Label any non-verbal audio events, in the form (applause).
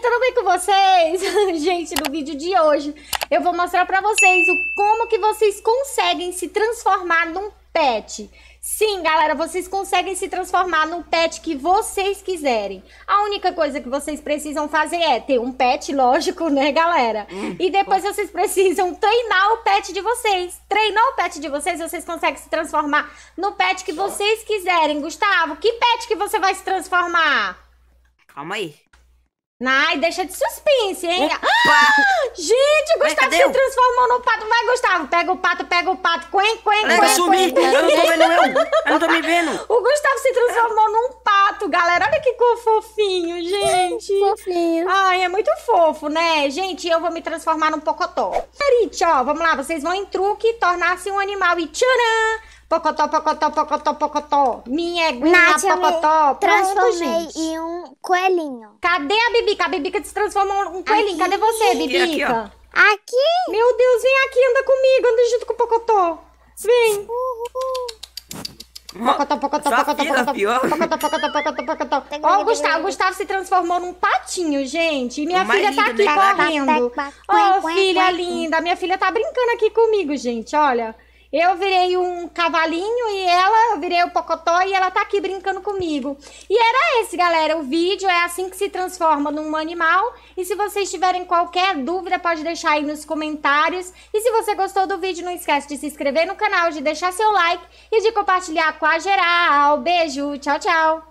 tudo bem com vocês? (laughs) Gente, no vídeo de hoje eu vou mostrar para vocês o como que vocês conseguem se transformar num pet. Sim, galera, vocês conseguem se transformar num pet que vocês quiserem. A única coisa que vocês precisam fazer é ter um pet, lógico, né, galera? E depois vocês precisam treinar o pet de vocês. Treinar o pet de vocês, vocês conseguem se transformar no pet que vocês quiserem. Gustavo, que pet que você vai se transformar? Calma aí. Ai, deixa de suspense, hein? Ah, gente, o Gustavo se transformou num pato. Vai, Gustavo, pega o pato, pega o pato. Quen, quen, quen, quen. Sumir. Eu não tô vendo eu. Eu não tô me (laughs) vendo. O Gustavo se transformou num pato, galera. Olha que cor fofinho, gente. (laughs) fofinho. Ai, é muito fofo, né? Gente, eu vou me transformar num pocotó. Perite, ó, vamos lá. Vocês vão em truque tornar-se um animal e tcharam! Pocotó, pocotó, pocotó, pocotó. Minha eguinha, Nath, pocotó. transformei Pronto, em um coelhinho. Cadê a Bibica? A Bibica se transformou em um coelhinho. Aqui. Cadê você, Bibica? Aqui, aqui, Meu Deus, vem aqui, anda comigo. Anda junto com o pocotó. Vem. Uhul. Pocotó, pocotó, pocotó, pocotó, pocotó, pocotó, pocotó, pocotó. Ó, o Gustavo, o Gustavo se transformou num patinho, gente. E minha filha tá aqui correndo. Ó, filha linda, minha filha tá brincando aqui comigo, gente, olha. Eu virei um cavalinho e ela, eu virei o Pocotó e ela tá aqui brincando comigo. E era esse, galera. O vídeo é assim que se transforma num animal. E se vocês tiverem qualquer dúvida, pode deixar aí nos comentários. E se você gostou do vídeo, não esquece de se inscrever no canal, de deixar seu like e de compartilhar com a geral. Beijo, tchau, tchau!